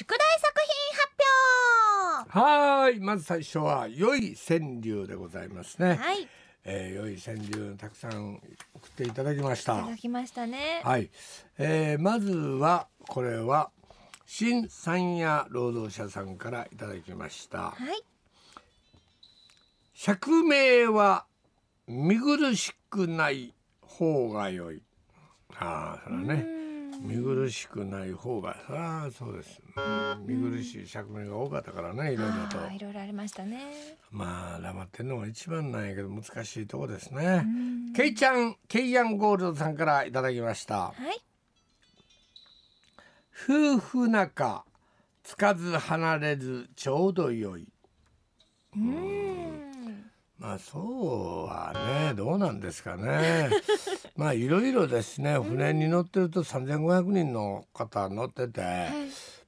宿題作品発表はいまず最初は良い川柳でございますねはい、えー、良い川柳たくさん送っていただきましたいただきましたねはい、えー、まずはこれは新三夜労働者さんからいただきましたはい釈明は見苦しくない方が良いああそれはね、見苦しくない方がああそうです、見苦しい釈明が多かったからねいろいろといろいろありましたねまあ黙ってんのが一番なんやけど難しいとこですね、うん、けいちゃんけいやんゴールドさんからいただきました、はい、夫婦仲つかず離れずちょうど良いうんまあそうはねどうなんですかね まあいろいろですね船に乗ってると3,500人の方乗ってて、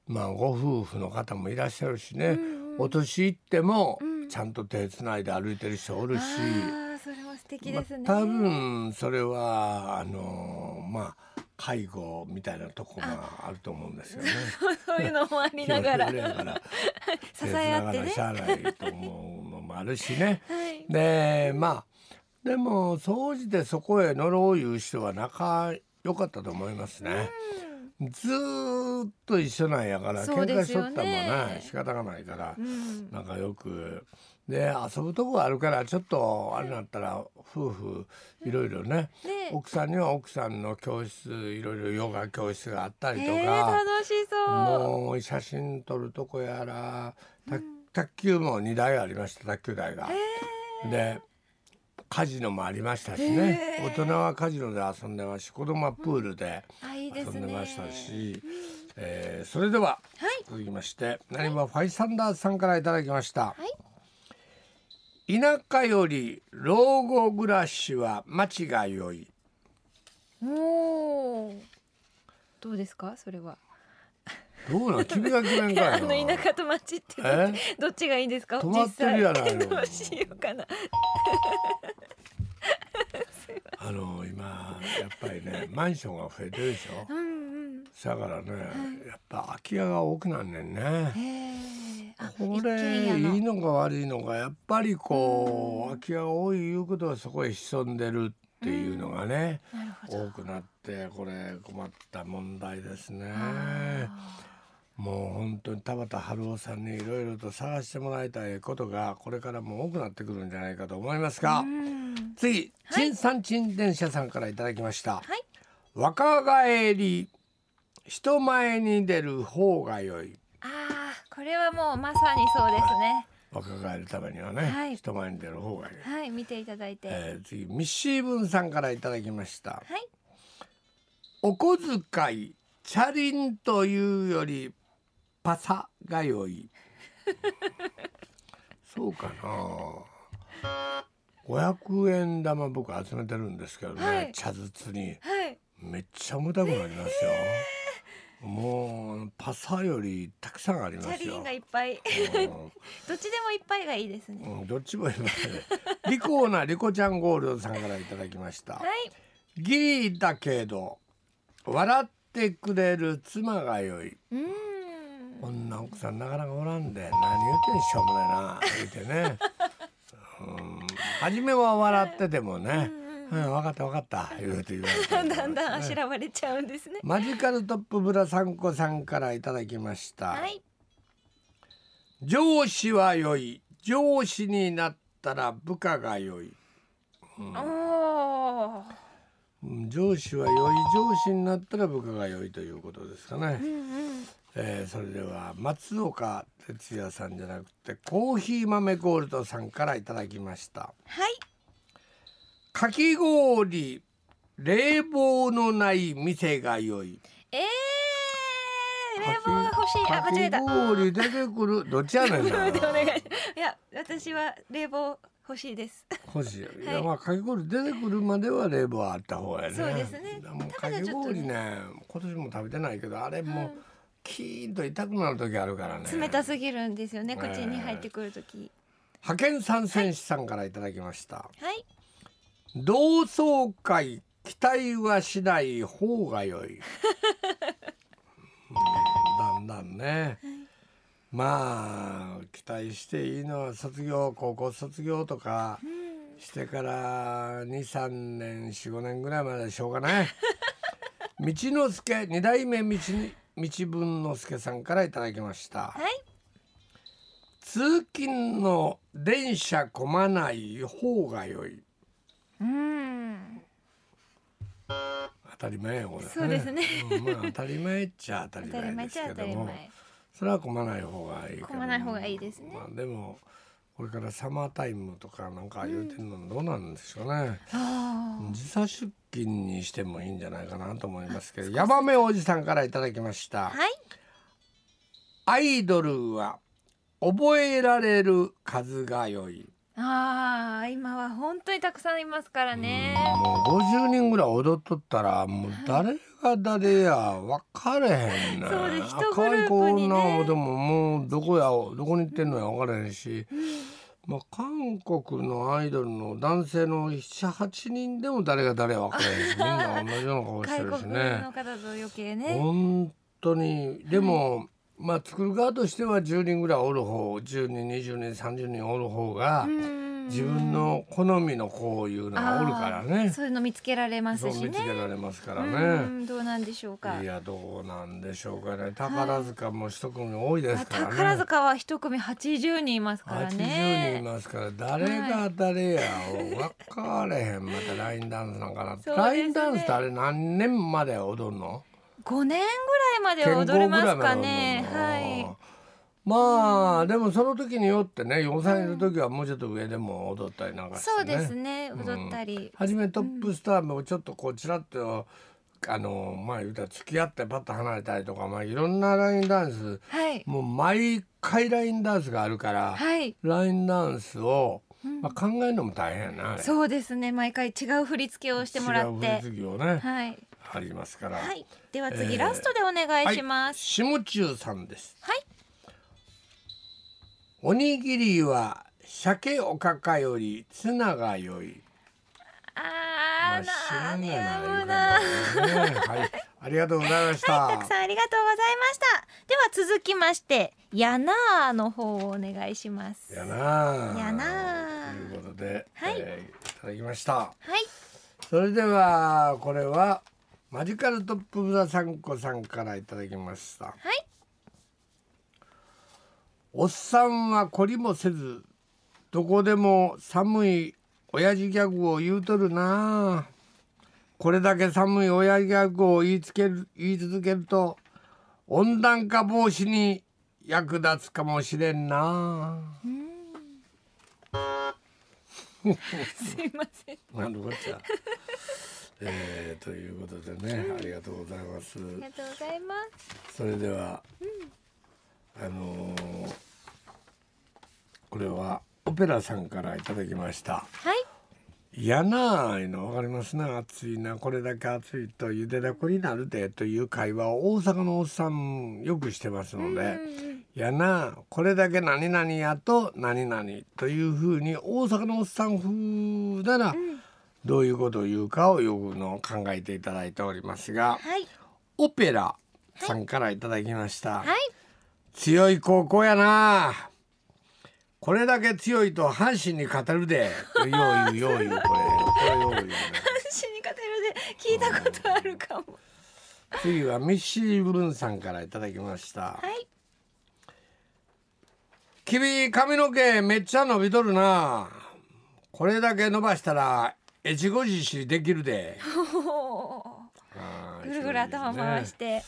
まあご夫婦の方もいらっしゃるしね、お年いってもちゃんと手つないで歩いてる人おるし、あそれ素敵でまあ、多分それはあのまあ介護みたいなとこがあると思うんですよね。そういうのもありながら 支え合ってね。支払いと思うのもあるしね。はい、でまあでも総じてそこへ乗ろういう人は仲良かったと思いますね。うん、ずっと一緒なんやから喧嘩しとったもんね仕方がないから、うん、仲良くで遊ぶとこあるからちょっとあれなったら夫婦いろいろね、うん、奥さんには奥さんの教室いろいろヨガ教室があったりとか、えー、楽しそうもう写真撮るとこやら卓球も2台ありました卓球台が。えー、でカジノもありましたしね、えー、大人はカジノで遊んでますし子供はプールで遊んでましたし、うんいいね、えー、それでは、はい、続きましてなにわファイサンダースさんからいただきました。はい田舎より老後暮らしは間違いよい。おお。どうですか、それは。どうなん君が決めんかいな あの田舎と町ってどっちがいいですか止まってるやないのどうしようかな あの今やっぱりねマンションが増えてるでしょ、うん、うん。だからね、やっぱ空き家が多くなんねんねこれいいのか悪いのかやっぱりこう、空き家が多いいうことはそこへ潜んでるっていうのがね、多くなってこれ困った問題ですね。もう本当に田畑春夫さんにいろいろと探してもらいたいことがこれからも多くなってくるんじゃないかと思いますが次、はい、陳三陳電車さんからいただきました、はい、若返り人前に出る方が良いあこれはもうまさにそうですね若返るためにはね、はい、人前に出る方がいいはい見ていただいて、えー、次ミッシーブンさんからいただきました、はい、お小遣いチャリンというよりパサがよい そうかな500円玉僕集めてるんですけどね、はい、茶筒に、はい、めっちゃ重たくなりますよ、えー、もうパサよりたくさんありますよチャリンがいっぱいどっちでもいっぱいがいいですね、うん、どっちもいっぱいリコーナリコちゃんゴールドさんからいただきました、はい、ギリだけど笑ってくれる妻が良いうんこんな奥さんなかなかおらんで何言ってんしょうもないな」言ってねうん初めは笑っててもね「うん、分かった分かった」言うて言われて、ね、だんだんあしらわれちゃうんですねマジカルトップブラサンコさんからいただきました、はい、上司は良い上司になったら部下が良い、うん、上司は良い上司になったら部下が良いということですかね。うんうん、えー、それでは松岡哲也さんじゃなくてコーヒー豆ゴールドさんからいただきました。はい。かき氷冷房のない店が良い。ええー、冷房が欲しい。あ間違えた。氷出てくるどっちやねん いや私は冷房欲しいです。欲しい。い、やまあかき氷出てくるまでは冷房あった方い、ね。そうですね。もうかき氷ね今年も食べてないけどあれも、うキーンと痛くなる時あるからね。冷たすぎるんですよね口に入ってくる時。派遣参選手さんからいただきました。はい。同窓会期待はしない方が良い。だんだんね。まあ期待していいのは卒業高校卒業とかしてから23年45年ぐらいまでしょうがない 道之助二代目道道分之助さんからいただきました。はい通勤の電車混まない方が良い。うん。当たり前よこれ、ね。そうですね。うん、まあ当たり前っちゃ当たり前ですけども。それは混まない方がいい混まない方がいいですね、まあ、でもこれからサマータイムとかなんか言うてるのどうなんでしょうね、うん、時差出勤にしてもいいんじゃないかなと思いますけどヤマメおじさんからいただきました、はい、アイドルは覚えられる数が良いああ今は本当にたくさんいますからね、うん、もう50人ぐらい踊っとったらもう誰が誰や分かれへんなそうでい子なでももうどこやどこに行ってんのや分からへんし、まあ、韓国のアイドルの男性の78人でも誰が誰や分からへんし みんな同じような顔してるしね。本当にでも、はい、まあ作る側としては10人ぐらいおる方10人20人30人おる方が。う自分の好みのこういうのがおるからねそういうの見つけられますしね見つけられますからねどうなんでしょうかいやどうなんでしょうかね宝塚も一組多いですから、ね、宝塚は一組八十人いますからね80人いますから誰が誰や、はい、分かれへんまたラインダンスなんかな、ね、ラインダンスってあれ何年まで踊るの五年ぐらいまで踊れますかねはいまあでもその時によってね4歳の時はもうちょっと上でも踊ったりなんかして、ね、そうですね踊ったり、うん、初めトップスターもちょっとこうちらっと、あのまあ言うたら付き合ってパッと離れたりとか、まあ、いろんなラインダンス、はい、もう毎回ラインダンスがあるから、はい、ラインダンスを、まあ、考えるのも大変やな、うん、そうですね毎回違う振り付けをしてもらって振り付けをね、はい、ありますから、はい、では次、えー、ラストでお願いします、はい、下中さんですはいおにぎりは鮭おかかよりツナが良い。ああ、まあ、知らないな、はい、ありがとうございました。はい、たくさんありがとうございました。では続きまして、やなあの方をお願いします。やなやなということで、はい、えー、いただきました。はい。それではこれはマジカルトップブザサンコさんからいただきました。はい。おっさんは懲りもせずどこでも寒い親父ギャグを言うとるなこれだけ寒い親父ギャグを言いつける言い続けると温暖化防止に役立つかもしれんな。んすいません。なるほど。えー、ということでね、ありがとうございます。ありがとうございます。それでは。うんあのー、これはオペラさんからいただきました。はいやなあいうの分かりますな暑いなこれだけ暑いとゆでだこになるでという会話を大阪のおっさんよくしてますので「やなあこれだけ何々やと何々」というふうに大阪のおっさん風ならどういうことを言うかをよくの考えていただいておりますが、はい、オペラさんからいただきました。はいはい強い高校やなこれだけ強いと阪神に語るでよいよいよい言これ阪神に語るで聞いたことあるかも、うん、次はミッシーブルンさんからいただきましたはい君髪の毛めっちゃ伸びとるなこれだけ伸ばしたらえちごじしできるで ぐるぐる頭回して。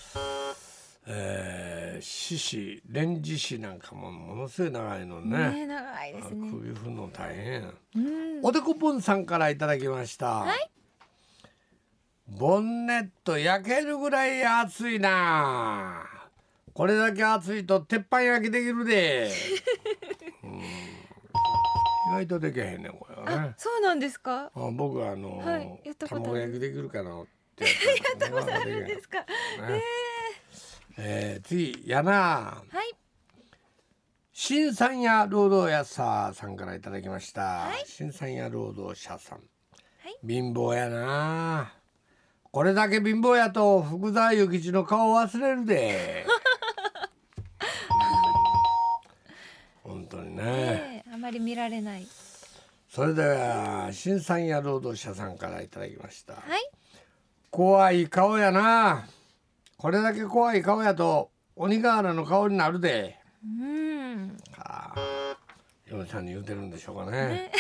えー、獅子レンジ子なんかもものすごい長いのねね長いですね首振るの大変おでこぽんさんからいただきました、はい、ボンネット焼けるぐらい熱いなこれだけ熱いと鉄板焼きできるで 意外とできへんねこれはねそうなんですかあ僕あの、はい、卵焼きできるかなって やったことあるんですか、ね、えーえー、次やなはい新さんや労働者さんからいただきました、はい、新さんや労働者さん、はい、貧乏やなこれだけ貧乏やと福沢諭吉の顔忘れるで 本当にね、えー、あまり見られないそれでは新さんや労働者さんからいただきました、はい、怖い顔やなこれだけ怖い顔やと鬼瓦の顔になるで。うん。はあ。嫁さんに言うてるんでしょうかね。ね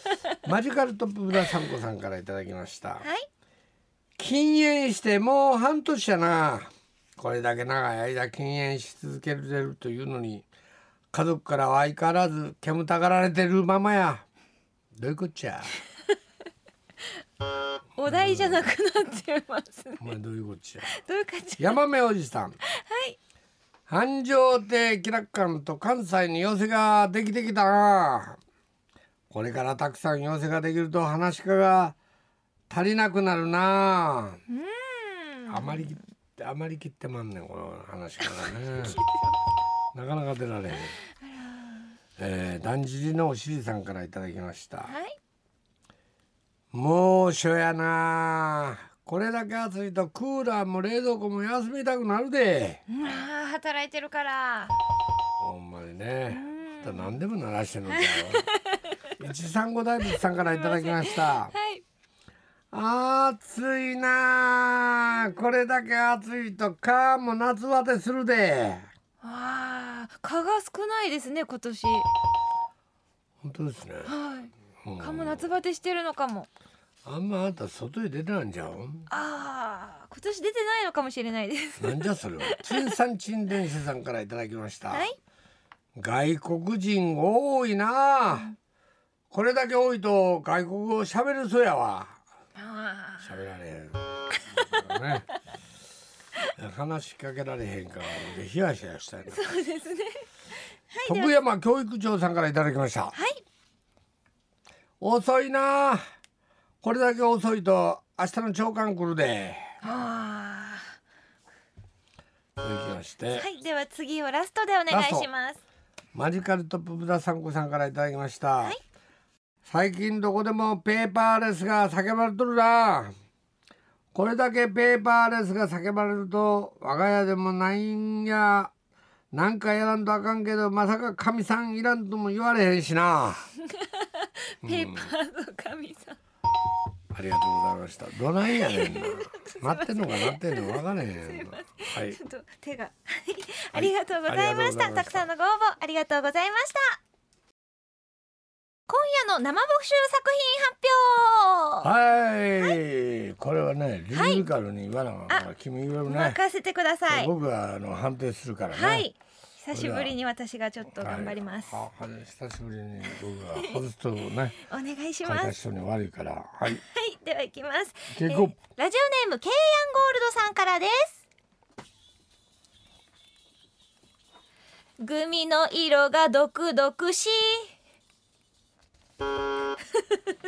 マジカルトップブラサンコさんからいただきました。はい。禁煙してもう半年やな。これだけ長い間禁煙し続けてるというのに家族からは相変わらず煙たがられてるままや。どういうこっちゃ。お題じゃなくなってますね。お前どういうこっちゃ。どういうこっちゃ。山目おじさん。はい。繁盛亭気楽館と関西に寄せができてきたな。これからたくさん寄せができると話し家が足りなくなるな。うん。あまりあまり切ってまんねんこの話からね。なかなか出られへん。えー、だんじりのおしりさんからいただきました。はい。猛暑やなこれだけ暑いとクーラーも冷蔵庫も休みたくなるでまあ働いてるからほんまにねだ何でも鳴らしてるんだよ 一三五大仏さんからいただきましたはい、暑いなこれだけ暑いと蚊も夏バテするであ蚊が少ないですね今年本当ですねはいかも夏バテしてるのかもあんまあんた外へ出てないんじゃんああ今年出てないのかもしれないですなんじゃそれはちんさんちん電さんからいただきました、はい、外国人多いな、これだけ多いと外国語喋るそうやわ喋られへんね 話しかけられへんからヒヤヒヤしたいそうですね、はい、徳山教育長さんからいただきましたはい遅いなこれだけ遅いと明日の朝刊来るではあ続きましてはいでは次をラストでお願いしますマジカルトップブダさんこさんからいただきました、はい、最近どこでもペーパーレスが叫ばれとるなこれだけペーパーレスが叫ばれると我が家でもないんやなんかやらんとあかんけどまさか神さんいらんとも言われへんしなペーパーの神さん、ありがとうございました。どないやねんな。待ってんのか待ってんのか分からへんやんはいちょ。っと手がはいありがとうございましたたくさんのご応募ありがとうございました今夜の生募集作品発表はい。これはね、リズミカルに言わなあかんら、君言わない。任せてください僕があの判定するからね。はい久しぶりに私がちょっと頑張ります。はい、久しぶりに僕が外すとね。お願いします。悪いから。はい。はい、ではいきます。ラジオネームケイアンゴールドさんからです。グミの色が毒々しい。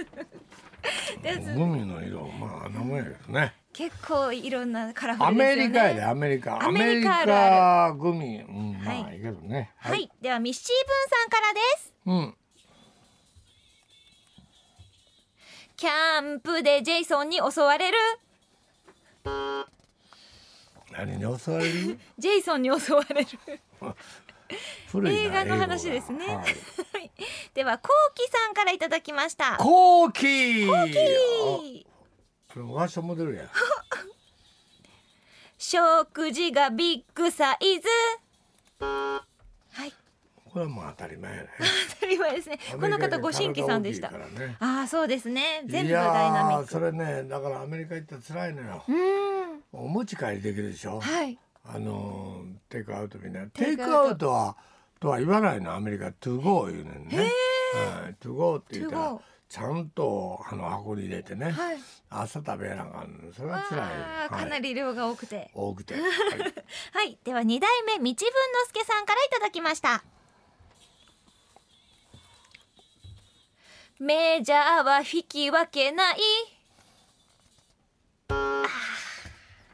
グミの色、まあ名前ですね。結構いろんなカラフルですよねアメリカやでアメリカアメリカあるうんはい、まあいいけどねはい、はい、ではミッシーブンさんからですうんキャンプでジェイソンに襲われる何に襲われる ジェイソンに襲われる 映画の話ですね、はい、ではコウキさんからいただきましたコウキコウキそれワンションモデルや 食事がビッグサイズはいこれはもう当たり前やね当たり前ですねこの方ご新規さんでした、ね、ああそうですね全部ダイナミックそれねだからアメリカ行ったら辛いのよお持ち帰りできるでしょはいあのテイクアウトみたいなテイクアウトはとは言わないのアメリカトゥーゴー言うねんね、はい、トゥーゴーって言ったらちゃんとあの箱に入れてね、はい、朝食べながそれは辛い、はい、かなり量が多くて多くて、はい、はい、では二代目道文之助さんからいただきましたメジャーは引き分けない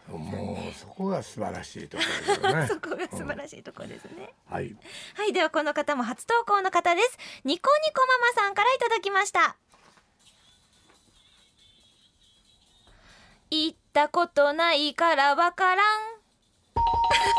もうそこが素晴らしいところ、ですね、そこが素晴らしいところですね、うん、はい、はい、ではこの方も初投稿の方ですニコニコママさんからいただきました行ったことないからわからん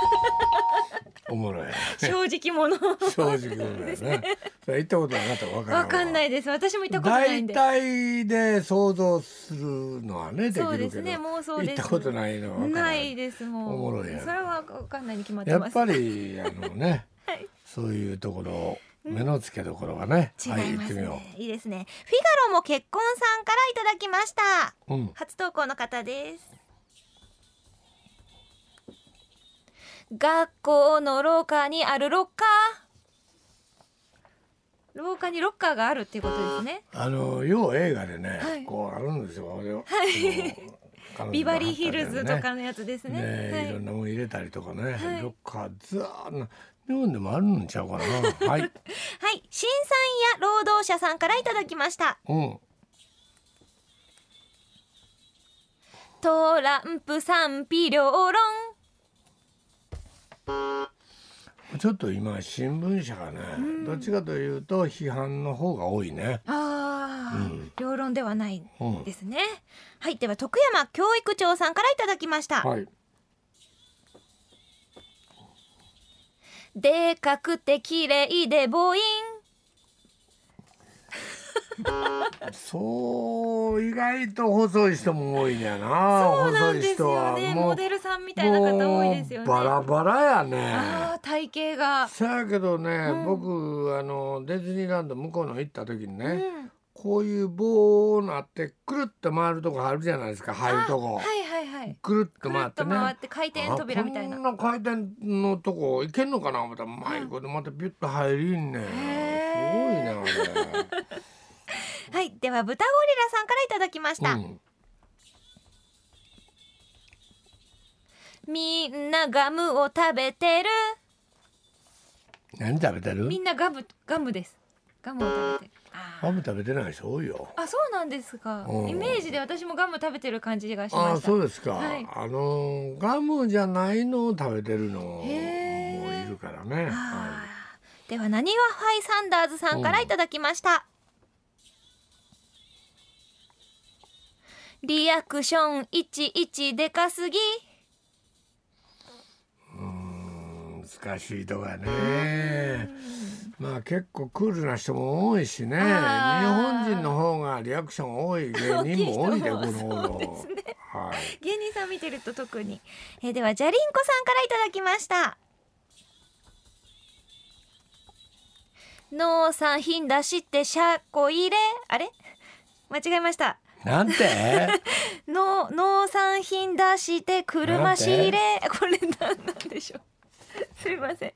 おもろい、正直者正直者ですね行ったことなかったわからんわかんないです私も行ったことないんで大体で想像するのはねそうですね妄想で行ったことないのはないですもん。おもろいそれはわかんないに決まってますやっぱりあのね、はい、そういうところ目の付けどころはね、うん、はい、行ってみよういいですねフィガロも結婚さんからいただきました、うん、初投稿の方です学校の廊下にあるロッカー廊下にロッカーがあるっていうことですねあの要映画でね、はい、こうあるんですよはい、ビバリーヒルズとかのやつですね、ねはい、いろんなもん入れたりとかね、はい、ロッカーずー日本でもあるんちゃうかな はい、はい、審査員や労働者さんからいただきました、うん、トランプ賛否両論ちょっと今新聞社がね、うん、どっちかというと批判の方が多いねああ、うん、両論ではないですね、はいでは徳山教育長さんからいただきました、はいでかくて綺麗でボインそう意外と細い人も多いんやなそうなんですよねモデルさんみたいな方多いですよねバラバラやねあ体型がそやけどね、うん、僕あのディズニーランド向こうの行った時にね、うんこういう棒なってくるって回るとこあるじゃないですか入るとこ。はいはいはい。くるっと回ってね。回って回転扉みたいな。こんな回転のとこ行けんのかなまた迷子でまたビュッと入りんね。すごいな はい、では豚ゴリラさんからいただきました。うん、みんなガムを食べてる。何食べてる？みんなガムガムです。ガムを食べてる。ガム食べてない人多いよ。あ、そうなんですか。イメージで私もガム食べてる感じがしましそうですか。はい、あのガムじゃないのを食べてるのもいるからね。はい、ではなにわファイサンダーズさんからいただきました。リアクション一一でかすぎ。難しいとこねまあ結構クールな人も多いしね日本人の方がリアクション多い芸人も多いでこの頃、芸人さん見てると特に、えー、ではじゃりんこさんからいただきました農産品出しって車庫入れあれ間違えましたなんて農 農産品出して車仕入れこれなんなんでしょうすいません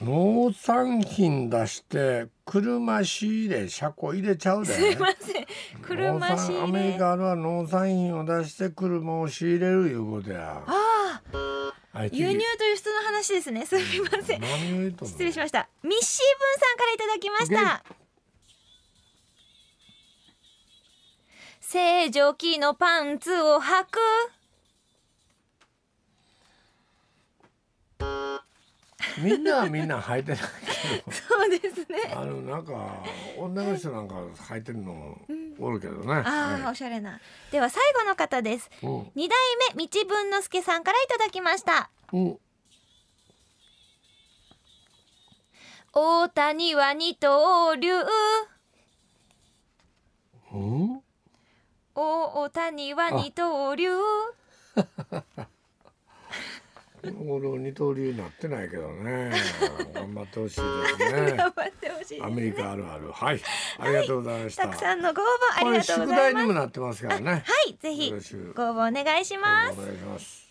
農産品出して車仕入れ車庫入れちゃうで、ね、すいません車仕入れアメリカは農産品を出して車を仕入れるいうことやああ輸入と輸出の話ですねすみません失礼しましたミッシーブンさんからいただきました正常ーのパンツを履くみんなはみんな履いてないけど そうですねあのなんか女の人なんか履いてるのおるけどね、うん、ああ、はい、おしゃれなでは最後の方です二、うん、代目道文之助さんからいただきました、うん、大谷は二刀流大谷は二刀流 俺二刀流になってないけどね 頑張ってほしいですね頑張ってほしい、ね、アメリカあるあるはいありがとうございました、はい、たくさんのご応募ありがとうございます宿題にもなってますからねはいぜひご応募お願いしますお願いします